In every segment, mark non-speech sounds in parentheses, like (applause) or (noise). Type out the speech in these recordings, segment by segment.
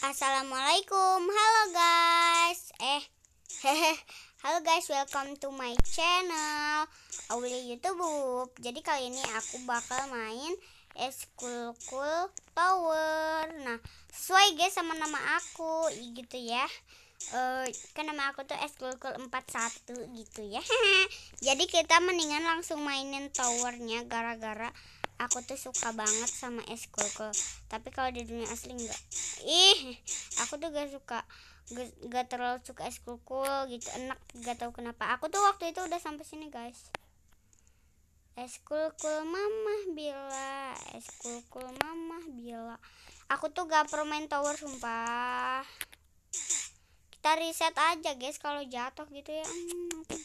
Assalamualaikum, halo guys. Eh, (laughs) Halo guys, welcome to my channel Auli YouTube. Jadi kali ini aku bakal main es Cool Power. Tower. Nah, sesuai guys sama nama aku, gitu ya. Uh, kan nama aku tuh es Cool 41 gitu ya. (laughs) Jadi kita mendingan langsung mainin towernya gara-gara aku tuh suka banget sama es kulkul tapi kalau di dunia asli enggak ih aku tuh gak suka gak, terlalu suka es kulkul gitu enak gak tahu kenapa aku tuh waktu itu udah sampai sini guys es kulkul mama bila es kulkul mama bila aku tuh gak permain tower sumpah kita reset aja guys kalau jatuh gitu ya hmm,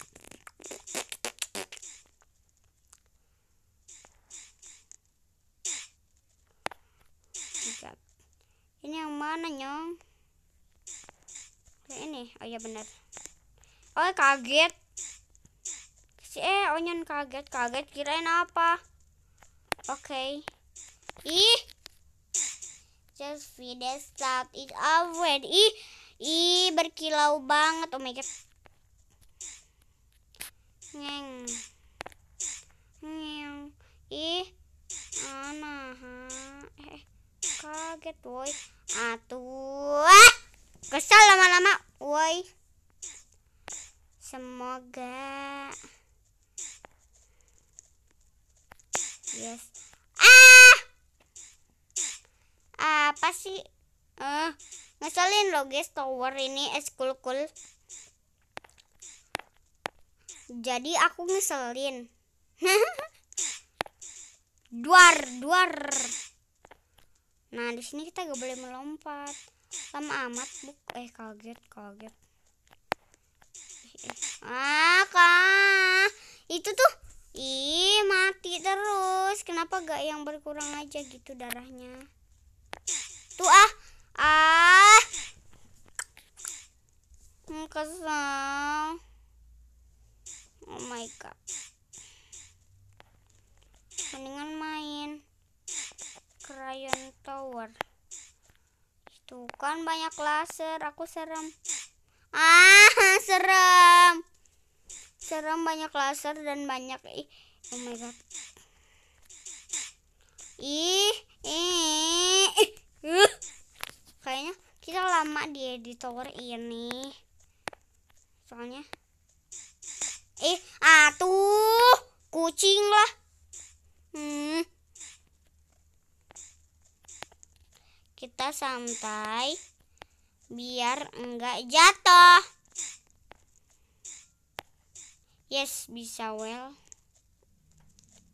oh iya bener oh kaget si eh onion kaget kaget kirain apa oke okay. ih just finish that it away ih ih berkilau banget oh my god Ngeng. Ngeng. Ih. Ana. Eh, kaget woi. Atuh. Ah, kesel lama-lama woi semoga yes ah apa sih eh ngeselin lo guys tower ini es kul. jadi aku ngeselin (laughs) duar duar nah di sini kita gak boleh melompat lama amat buk eh kaget kaget ah kak itu tuh ih mati terus kenapa gak yang berkurang aja gitu darahnya tuh ah Jangan banyak laser, aku serem. Ah, serem. Serem banyak laser dan banyak ih. Oh my god. Ih, ih. Uh. Kayaknya kita lama di, di tower ini. Soalnya Eh, atuh, kucing lah. Hmm. kita santai biar enggak jatuh yes bisa well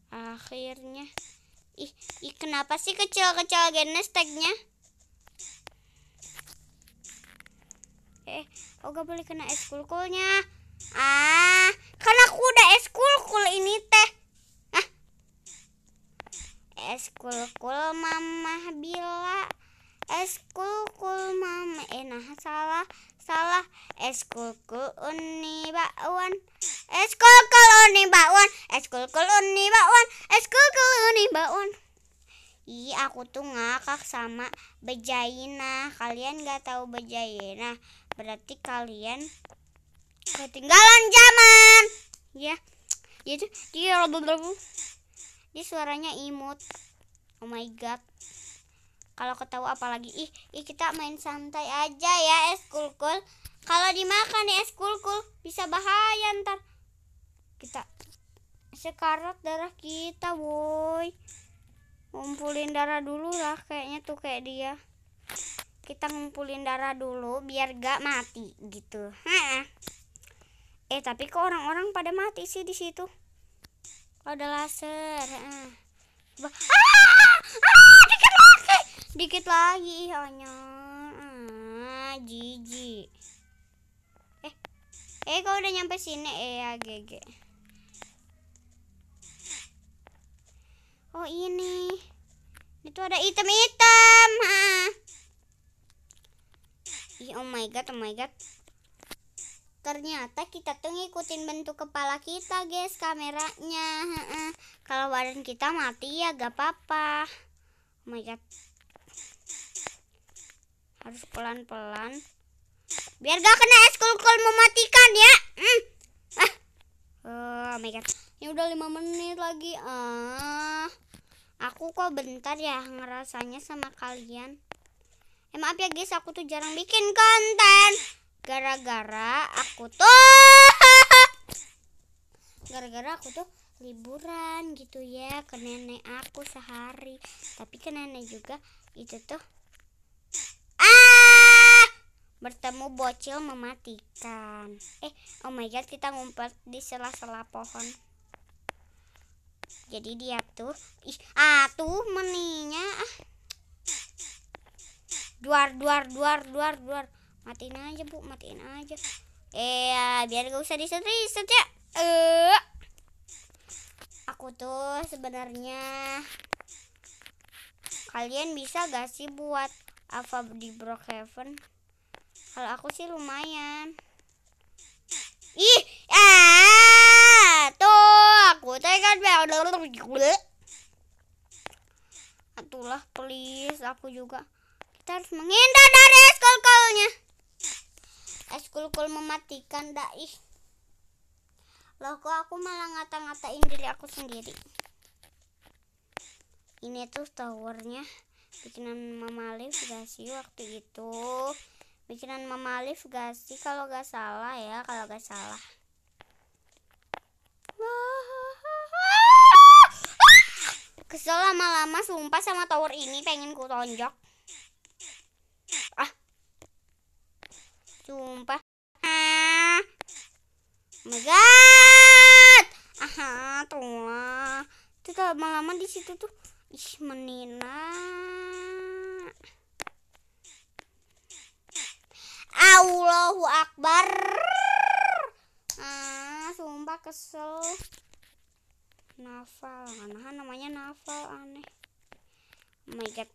akhirnya ih, ih kenapa sih kecil-kecil genes tagnya eh oh gak boleh kena es kulkulnya ah karena aku udah es kulkul ini teh ah es mama bilang eskul kul mam enah salah salah eskul uni bakwan eskul uni bakwan eskul uni bakwan eskul uni bakwan Ih, aku tuh ngakak sama bejaina. Kalian gak tahu bejaina, berarti kalian ketinggalan zaman. Ya, itu ya dia, dia, dia suaranya imut. Oh my god kalau ketawa apalagi ih, ih kita main santai aja ya es kulkul kalau dimakan nih ya, es kulkul bisa bahaya ntar kita sekarat darah kita boy ngumpulin darah dulu lah kayaknya tuh kayak dia kita ngumpulin darah dulu biar gak mati gitu ha eh tapi kok orang-orang pada mati sih di situ ada laser ah, ah, ah, dikit lagi hanya ah, eh eh kau udah nyampe sini eh ya gege oh ini itu ada item-item ah. Ih, oh my god oh my god ternyata kita tuh ngikutin bentuk kepala kita guys kameranya kalau badan kita mati ya gak apa-apa oh my god harus pelan-pelan biar gak kena es kul mematikan ya hmm. ah. oh my god ini udah lima menit lagi ah aku kok bentar ya ngerasanya sama kalian eh maaf ya guys aku tuh jarang bikin konten gara-gara aku tuh gara-gara aku tuh liburan gitu ya ke nenek aku sehari tapi ke nenek juga itu tuh bertemu bocil mematikan. Eh, oh my god, kita ngumpet di sela-sela pohon. Jadi dia tuh, ih, ah tuh meninya ah. Duar, duar, duar, duar, duar. Matiin aja, Bu, matiin aja. Eh, biar gak usah disetri-set ya. Eh. Aku tuh sebenarnya kalian bisa gak sih buat apa di Brookhaven? Heaven? kalau aku sih lumayan ih ah tuh aku tekan atulah please aku juga kita harus menghindar dari eskulkulnya eskulkul mematikan dai loh kok aku malah ngata-ngatain diri aku sendiri ini tuh towernya bikinan Mama Alif gak sih waktu itu pikiran Mama Alif gak sih kalau gak salah ya kalau gak salah kesel lama-lama sumpah sama tower ini pengen ku tonjok ah sumpah ah oh my god aha tuh tuh lama-lama di situ tuh ih menina Allahu Akbar ah sumpah kesel Nafal, nah namanya Nafal aneh oh my god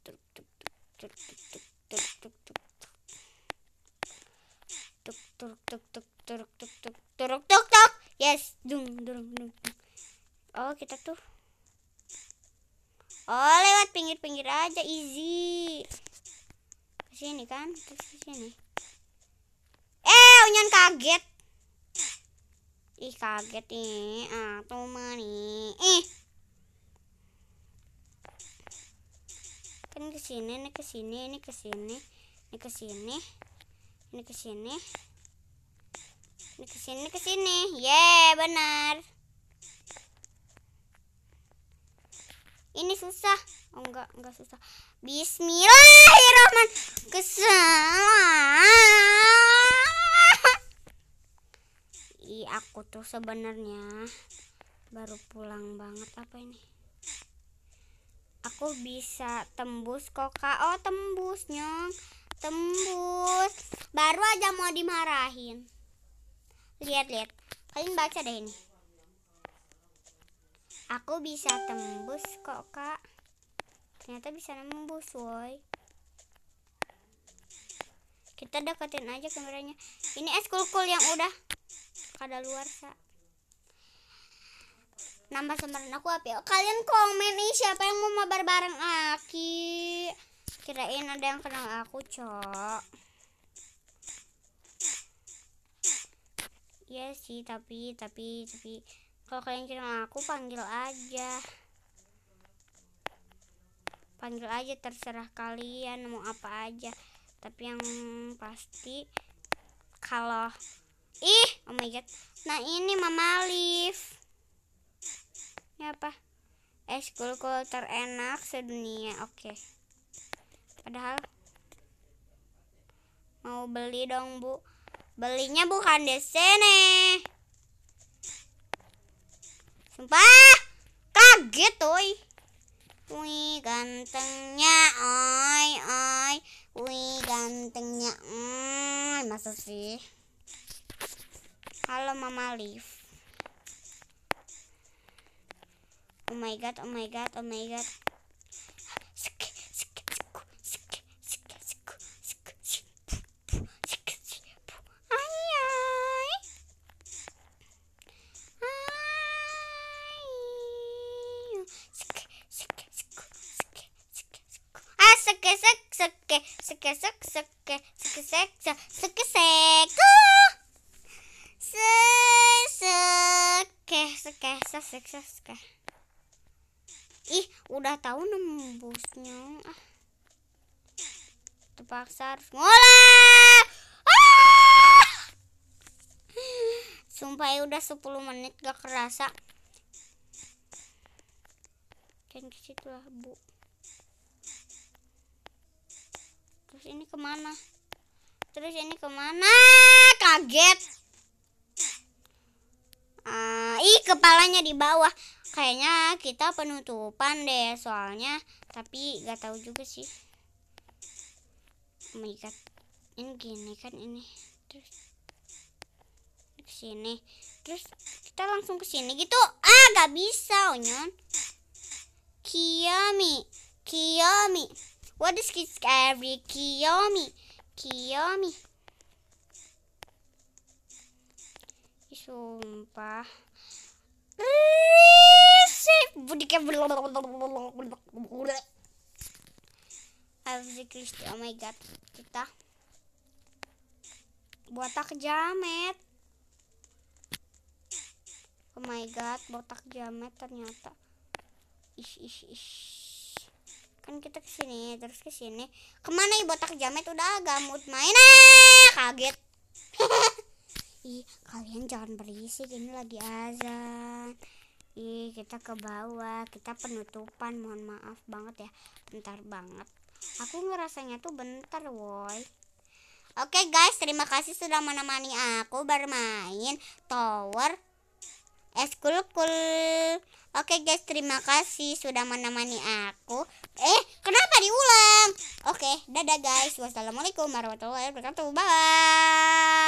tuk tuk tuk tuk yes dung dung dung oh kita tuh oh lewat pinggir-pinggir aja easy sini kan terus ke sini eh unyan kaget ih kaget nih ah tuma nih ih kan ke sini ini ke sini ini ke sini ini ke sini ini ke sini ini ke sini ke sini ye benar ini susah oh enggak enggak susah Bismillahirrahmanirrahim. kesalahan i aku tuh sebenarnya baru pulang banget apa ini aku bisa tembus kok oh tembus nyong tembus baru aja mau dimarahin lihat-lihat kalian baca deh ini aku bisa tembus kok kak ternyata bisa nembus woi kita deketin aja kameranya ini es kulkul yang udah kada luar kak nambah sembaran aku apa kalian komen nih siapa yang mau mabar bareng aki kirain ada yang kenal aku cok Iya sih tapi tapi tapi kalau kalian kirim aku panggil aja panggil aja terserah kalian mau apa aja tapi yang pasti kalau ih oh my god nah ini mama Alif ini apa eskulku terenak sedunia oke okay. padahal mau beli dong bu belinya bukan di sini Wah, kaget oi. Wih gantengnya oi oi. Wih gantengnya oi. Masa sih? Halo Mama Liv. Oh my god, oh my god, oh my god. sekesek sekesek sekesek sekesek sekesek sekesek ih udah tahu nembusnya ah terpaksa harus ngolah ah! sumpah ya udah 10 menit gak kerasa kan situ lah bu terus ini kemana terus ini kemana kaget uh, ih kepalanya di bawah kayaknya kita penutupan deh soalnya tapi gak tahu juga sih oh my god ini gini kan ini terus ke sini terus kita langsung ke sini gitu ah gak bisa onyon Kiyomi Kiyomi What is scary? Kiyomi. Kiyomi. Sumpah. oh my god, kita botak jamet. Oh my god, botak jamet ternyata. Ish ish ish kan kita kesini terus kesini kemana ibu tak jamet udah gamut main ah kaget (laughs) ih kalian jangan berisik ini lagi azan ih kita ke bawah kita penutupan mohon maaf banget ya bentar banget aku ngerasanya tuh bentar woi Oke okay guys, terima kasih sudah menemani aku bermain Tower Eskul eh, Kul Oke guys, terima kasih sudah menemani aku. Eh, kenapa diulang? Oke, dadah guys. Wassalamualaikum warahmatullahi wabarakatuh. Bye.